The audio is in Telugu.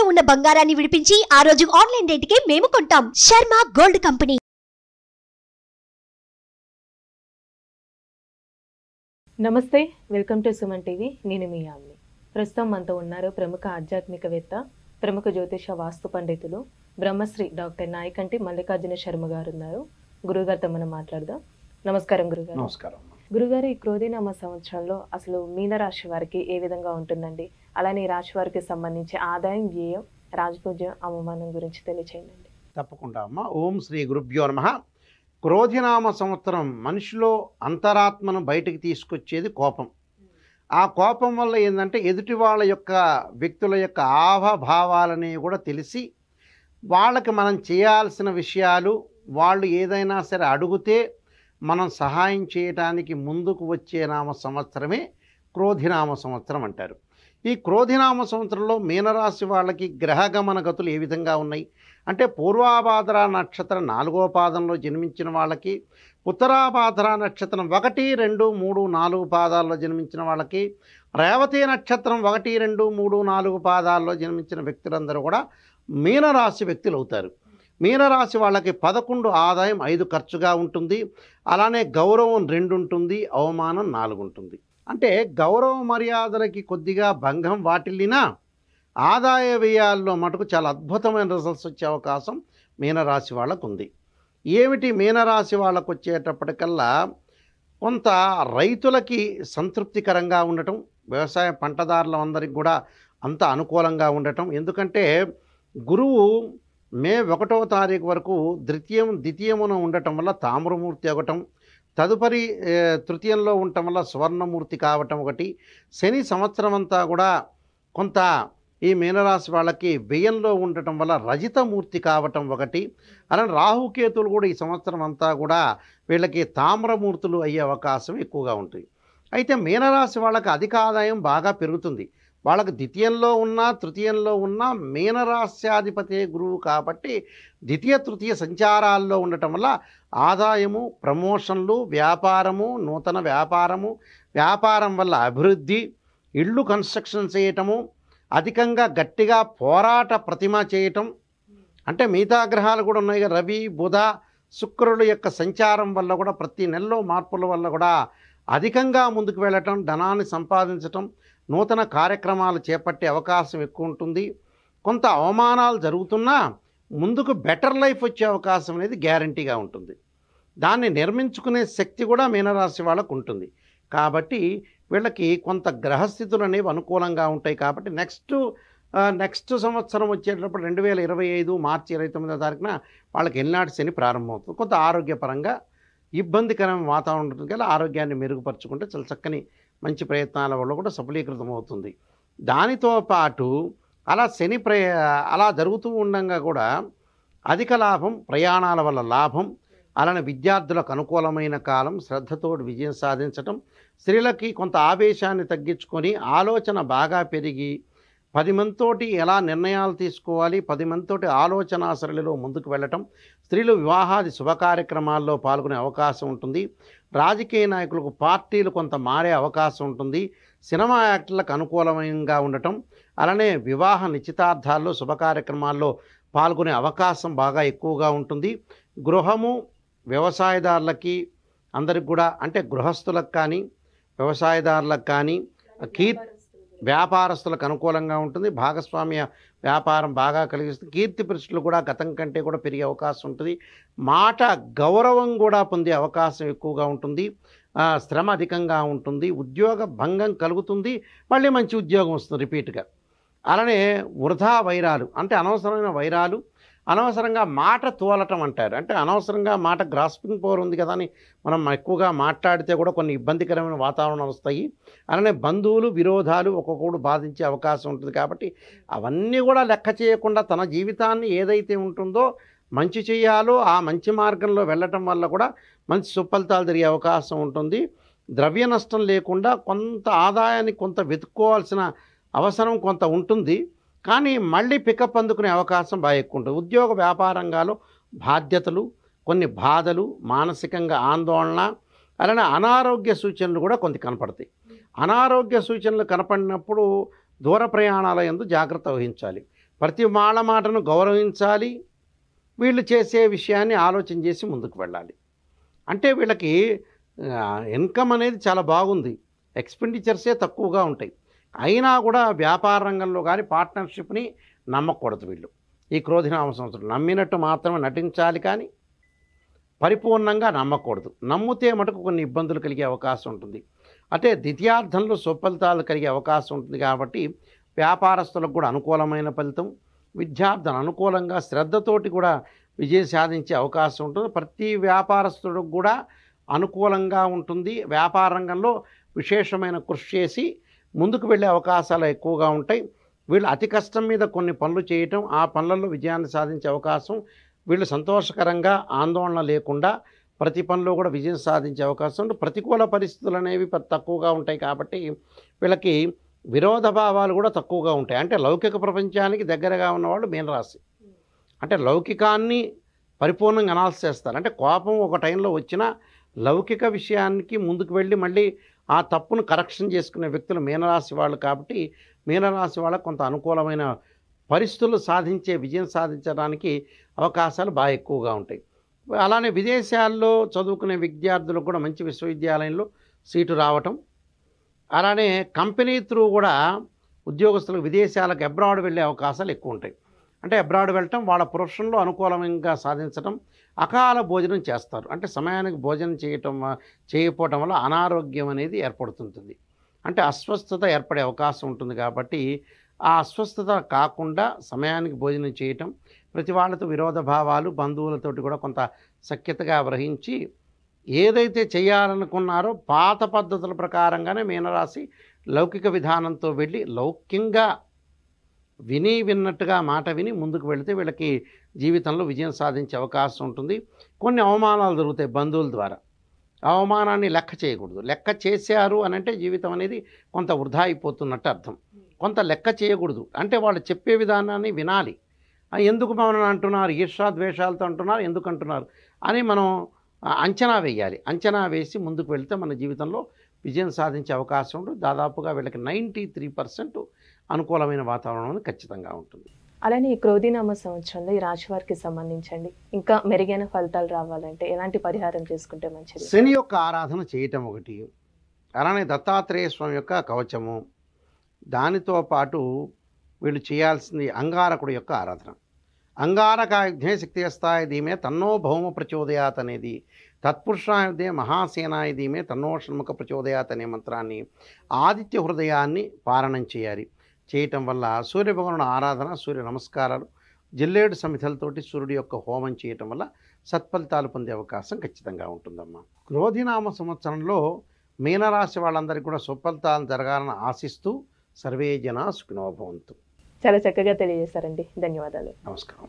తాకట్టులో ఉన్న బంగారాన్ని విడిపించి ఆ రోజు ఆన్లైన్ కి మేము కొంటాం శర్మ గోల్డ్ కంపెనీ నమస్తే వెల్కమ్ టు సుమన్ టీవీ నేను మీ ఆమ్ని ప్రస్తుతం మనతో ఉన్నారు ప్రముఖ ఆధ్యాత్మికవేత్త ప్రముఖ జ్యోతిష వాస్తు పండితులు బ్రహ్మశ్రీ డాక్టర్ నాయకంటి మల్లికార్జున శర్మ గారు ఉన్నారు గురుగారితో మనం మాట్లాడదాం నమస్కారం గురుగారు నమస్కారం గురుగారు ఈ క్రోధినామ సంవత్సరంలో అసలు మీనరాశి వారికి ఏ విధంగా ఉంటుందండి అలానే రాశి వారికి సంబంధించి ఆదాయం వ్యయం రాజపూజ్యం అవమానం గురించి తెలియచేయండి తప్పకుండా అమ్మ ఓం శ్రీ గురుభ్యో నమ క్రోధినామ సంవత్సరం మనిషిలో అంతరాత్మను బయటకు తీసుకొచ్చేది కోపం ఆ కోపం వల్ల ఏంటంటే ఎదుటి వాళ్ళ యొక్క వ్యక్తుల యొక్క ఆవభావాలని కూడా తెలిసి వాళ్ళకి మనం చేయాల్సిన విషయాలు వాళ్ళు ఏదైనా సరే అడిగితే మనం సహాయం చేయటానికి ముందుకు వచ్చే నామ సంవత్సరమే క్రోధినామ సంవత్సరం అంటారు ఈ క్రోధినామ సంవత్సరంలో మీనరాశి వాళ్ళకి గ్రహగమన గతులు ఏ విధంగా ఉన్నాయి అంటే పూర్వాభాద్ర నక్షత్రం నాలుగో పాదంలో జన్మించిన వాళ్ళకి ఉత్తరాభాద్ర నక్షత్రం ఒకటి రెండు మూడు నాలుగు పాదాల్లో జన్మించిన వాళ్ళకి రేవతి నక్షత్రం ఒకటి రెండు మూడు నాలుగు పాదాల్లో జన్మించిన వ్యక్తులందరూ కూడా మీనరాశి వ్యక్తులు అవుతారు మీనరాశి వాళ్ళకి పదకొండు ఆదాయం ఐదు ఖర్చుగా ఉంటుంది అలానే గౌరవం రెండు ఉంటుంది అవమానం నాలుగు ఉంటుంది అంటే గౌరవ మర్యాదలకి కొద్దిగా భంగం వాటిల్లినా ఆదాయ వ్యయాల్లో మటుకు చాలా అద్భుతమైన రిజల్ట్స్ వచ్చే అవకాశం మీనరాశి వాళ్ళకు ఉంది ఏమిటి మీనరాశి వాళ్ళకు వచ్చేటప్పటికల్లా కొంత రైతులకి సంతృప్తికరంగా ఉండటం వ్యవసాయ పంటదారులందరికీ కూడా అంత అనుకూలంగా ఉండటం ఎందుకంటే గురువు మే ఒకటో తారీఖు వరకు ద్వితీయం ద్వితీయమున ఉండటం వల్ల తామ్రమూర్తి అవ్వటం తదుపరి తృతీయంలో ఉండటం వల్ల స్వర్ణమూర్తి కావటం ఒకటి శని సంవత్సరం అంతా కూడా కొంత ఈ మీనరాశి వాళ్ళకి వ్యయంలో ఉండటం వల్ల రజితమూర్తి కావటం ఒకటి అలానే రాహుకేతులు కూడా ఈ సంవత్సరం అంతా కూడా వీళ్ళకి తామ్రమూర్తులు అయ్యే అవకాశం ఎక్కువగా ఉంటుంది అయితే మీనరాశి వాళ్ళకి అధిక ఆదాయం బాగా పెరుగుతుంది వాళ్ళకు ద్వితీయంలో ఉన్నా తృతీయంలో ఉన్నా మీనరాస్యాధిపతే గురువు కాబట్టి ద్వితీయ తృతీయ సంచారాల్లో ఉండటం వల్ల ఆదాయము ప్రమోషన్లు వ్యాపారము నూతన వ్యాపారము వ్యాపారం వల్ల అభివృద్ధి ఇళ్ళు కన్స్ట్రక్షన్ చేయటము అధికంగా గట్టిగా పోరాట ప్రతిమ చేయటం అంటే మిగతా గ్రహాలు కూడా ఉన్నాయి రవి బుధ శుక్రుడు యొక్క సంచారం వల్ల కూడా ప్రతి నెలలో మార్పుల వల్ల కూడా అధికంగా ముందుకు వెళ్ళటం ధనాన్ని సంపాదించటం నూతన కార్యక్రమాలు చేపట్టే అవకాశం ఎక్కువ ఉంటుంది కొంత అవమానాలు జరుగుతున్నా ముందుకు బెటర్ లైఫ్ వచ్చే అవకాశం అనేది గ్యారంటీగా ఉంటుంది దాన్ని నిర్మించుకునే శక్తి కూడా మీనరాశి వాళ్ళకు ఉంటుంది కాబట్టి వీళ్ళకి కొంత గ్రహస్థితులు అనేవి అనుకూలంగా ఉంటాయి కాబట్టి నెక్స్ట్ నెక్స్ట్ సంవత్సరం వచ్చేటప్పుడు రెండు వేల ఇరవై ఐదు మార్చి ఇరవై తొమ్మిదో తారీఖున వాళ్ళకి ఎల్నాటి శని ప్రారంభమవుతుంది కొంత ఆరోగ్యపరంగా ఇబ్బందికరమైన వాతావరణం ఉంటుంది కదా ఆరోగ్యాన్ని మెరుగుపరచుకుంటే చాలా చక్కని మంచి ప్రయత్నాల వల్ల కూడా సఫలీకృతం అవుతుంది దానితో పాటు అలా శని ప్రయ అలా జరుగుతూ ఉండగా కూడా అధిక లాభం ప్రయాణాల వల్ల లాభం అలానే విద్యార్థులకు అనుకూలమైన కాలం శ్రద్ధతో విజయం సాధించటం స్త్రీలకి కొంత ఆవేశాన్ని తగ్గించుకొని ఆలోచన బాగా పెరిగి పది మందితోటి ఎలా నిర్ణయాలు తీసుకోవాలి పది మందితోటి ఆలోచన సరళిలో ముందుకు వెళ్ళటం స్త్రీలు వివాహాది శుభకార్యక్రమాల్లో పాల్గొనే అవకాశం ఉంటుంది రాజకీయ నాయకులకు పార్టీలు కొంత మారే అవకాశం ఉంటుంది సినిమా యాక్టర్లకు అనుకూలంగా ఉండటం అలానే వివాహ నిశ్చితార్థాల్లో శుభకార్యక్రమాల్లో పాల్గొనే అవకాశం బాగా ఎక్కువగా ఉంటుంది గృహము వ్యవసాయదారులకి అందరికి కూడా అంటే గృహస్థులకు కానీ వ్యవసాయదారులకు కానీ కీర్తి వ్యాపారస్తులకు అనుకూలంగా ఉంటుంది భాగస్వామ్య వ్యాపారం బాగా కలిగిస్తుంది కీర్తి ప్రశ్నలు కూడా గతం కంటే కూడా పెరిగే అవకాశం ఉంటుంది మాట గౌరవం కూడా పొందే అవకాశం ఎక్కువగా ఉంటుంది శ్రమ అధికంగా ఉంటుంది ఉద్యోగ భంగం కలుగుతుంది మళ్ళీ మంచి ఉద్యోగం వస్తుంది రిపీట్గా అలానే వృధా వైరాలు అంటే అనవసరమైన వైరాలు అనవసరంగా మాట తోలటం అంటారు అంటే అనవసరంగా మాట గ్రాస్పింగ్ పవర్ ఉంది కదా అని మనం ఎక్కువగా మాట్లాడితే కూడా కొన్ని ఇబ్బందికరమైన వాతావరణం వస్తాయి అలానే బంధువులు విరోధాలు ఒక్కొక్కడు బాధించే అవకాశం ఉంటుంది కాబట్టి అవన్నీ కూడా లెక్క చేయకుండా తన జీవితాన్ని ఏదైతే ఉంటుందో మంచి చేయాలో ఆ మంచి మార్గంలో వెళ్ళటం వల్ల కూడా మంచి సుఫలితాలు జరిగే అవకాశం ఉంటుంది ద్రవ్య నష్టం లేకుండా కొంత ఆదాయాన్ని కొంత వెతుక్కోవాల్సిన అవసరం కొంత ఉంటుంది కానీ మళ్ళీ పికప్ అందుకునే అవకాశం బాగా ఎక్కువ ఉంటుంది ఉద్యోగ వ్యాపార బాధ్యతలు కొన్ని బాధలు మానసికంగా ఆందోళన అలానే అనారోగ్య సూచనలు కూడా కొంత కనపడతాయి అనారోగ్య సూచనలు కనపడినప్పుడు దూర ప్రయాణాల ఎందు జాగ్రత్త వహించాలి ప్రతి వాళ్ళ మాటను గౌరవించాలి వీళ్ళు చేసే విషయాన్ని ఆలోచన చేసి ముందుకు వెళ్ళాలి అంటే వీళ్ళకి ఇన్కమ్ అనేది చాలా బాగుంది ఎక్స్పెండిచర్సే తక్కువగా ఉంటాయి అయినా కూడా వ్యాపార రంగంలో కానీ పార్ట్నర్షిప్ని నమ్మకూడదు వీళ్ళు ఈ క్రోధినామ సంవత్సరం నమ్మినట్టు మాత్రమే నటించాలి కానీ పరిపూర్ణంగా నమ్మకూడదు నమ్మితే మటుకు కొన్ని ఇబ్బందులు కలిగే అవకాశం ఉంటుంది అంటే ద్వితీయార్థంలో సుఫలితాలు కలిగే అవకాశం ఉంటుంది కాబట్టి వ్యాపారస్తులకు కూడా అనుకూలమైన ఫలితం విద్యార్థులు అనుకూలంగా శ్రద్ధతోటి కూడా విజయం సాధించే అవకాశం ఉంటుంది ప్రతి వ్యాపారస్తుడికి కూడా అనుకూలంగా ఉంటుంది వ్యాపార రంగంలో విశేషమైన కృషి చేసి ముందుకు వెళ్ళే అవకాశాలు ఎక్కువగా ఉంటాయి వీళ్ళు అతి కష్టం మీద కొన్ని పనులు చేయటం ఆ పనులలో విజయాన్ని సాధించే అవకాశం వీళ్ళు సంతోషకరంగా ఆందోళన లేకుండా ప్రతి పనిలో కూడా విజయం సాధించే అవకాశం ప్రతికూల పరిస్థితులు అనేవి తక్కువగా ఉంటాయి కాబట్టి వీళ్ళకి విరోధ భావాలు కూడా తక్కువగా ఉంటాయి అంటే లౌకిక ప్రపంచానికి దగ్గరగా ఉన్నవాళ్ళు మీనరాశి అంటే లౌకికాన్ని పరిపూర్ణంగా అనాల్సి చేస్తారు అంటే కోపం ఒక టైంలో వచ్చినా లౌకిక విషయానికి ముందుకు వెళ్ళి మళ్ళీ ఆ తప్పును కరెక్షన్ చేసుకునే వ్యక్తులు మీనరాశి వాళ్ళు కాబట్టి మీనరాశి వాళ్ళకు కొంత అనుకూలమైన పరిస్థితులు సాధించే విజయం సాధించడానికి అవకాశాలు బాగా ఎక్కువగా ఉంటాయి అలానే విదేశాల్లో చదువుకునే విద్యార్థులకు కూడా మంచి విశ్వవిద్యాలయంలో సీటు రావటం అలానే కంపెనీ త్రూ కూడా ఉద్యోగస్తులకు విదేశాలకు అబ్రాడ్ వెళ్ళే అవకాశాలు ఎక్కువ ఉంటాయి అంటే అబ్రాడ్ వెళ్ళటం వాళ్ళ ప్రొఫెషన్లో అనుకూలంగా సాధించడం అకాల భోజనం చేస్తారు అంటే సమయానికి భోజనం చేయటం చేయకపోవటం వల్ల అనారోగ్యం అనేది ఏర్పడుతుంటుంది అంటే అస్వస్థత ఏర్పడే అవకాశం ఉంటుంది కాబట్టి ఆ అస్వస్థత కాకుండా సమయానికి భోజనం చేయటం ప్రతి వాళ్ళతో విరోధ భావాలు బంధువులతోటి కూడా కొంత సఖ్యతగా గ్రహించి ఏదైతే చేయాలనుకున్నారో పాత పద్ధతుల ప్రకారంగానే మీనరాశి లౌకిక విధానంతో వెళ్ళి లౌక్యంగా విని విన్నట్టుగా మాట విని ముందుకు వెళితే వీళ్ళకి జీవితంలో విజయం సాధించే అవకాశం ఉంటుంది కొన్ని అవమానాలు దొరుకుతాయి బంధువుల ద్వారా అవమానాన్ని లెక్క చేయకూడదు లెక్క చేశారు అని అంటే జీవితం అనేది కొంత వృధా అయిపోతున్నట్టు అర్థం కొంత లెక్క చేయకూడదు అంటే వాళ్ళు చెప్పే విధానాన్ని వినాలి ఎందుకు మమ్మల్ని అంటున్నారు ఈర్షా ద్వేషాలతో అంటున్నారు ఎందుకు అంటున్నారు అని మనం అంచనా వేయాలి అంచనా వేసి ముందుకు వెళితే మన జీవితంలో విజయం సాధించే అవకాశం ఉంటుంది దాదాపుగా వీళ్ళకి నైంటీ త్రీ పర్సెంట్ అనుకూలమైన వాతావరణం ఖచ్చితంగా ఉంటుంది అలానే ఈ క్రోధినామ సంవత్సరంలో ఈ రాశివారికి సంబంధించండి ఇంకా మెరుగైన ఫలితాలు రావాలంటే ఎలాంటి పరిహారం చేసుకుంటే మంచిది శని యొక్క ఆరాధన చేయటం ఒకటి అలానే దత్తాత్రేయ స్వామి యొక్క కవచము దానితో పాటు వీళ్ళు చేయాల్సింది అంగారకుడు యొక్క ఆరాధన అంగారక యజ్ఞే శక్తి వస్తాయి దీమే తన్నో భౌమ ప్రచోదయాత్ అనేది తత్పురుషాయుదే మహాసేనాయుధీమే తన్నోషణముఖ ప్రచోదయాత్ అనే మంత్రాన్ని ఆదిత్య హృదయాన్ని పారణం చేయాలి చేయటం వల్ల సూర్యభగవాను ఆరాధన సూర్య నమస్కారాలు జిల్లేడు సమితలతోటి సూర్యుడి యొక్క హోమం చేయటం వల్ల సత్ఫలితాలు పొందే అవకాశం ఖచ్చితంగా ఉంటుందమ్మా క్రోధినామ సంవత్సరంలో మీనరాశి వాళ్ళందరికీ కూడా సుఫలితాలు జరగాలని ఆశిస్తూ సర్వే జన సుఖినోభవంతు చాలా చక్కగా తెలియజేశారండి ధన్యవాదాలు నమస్కారం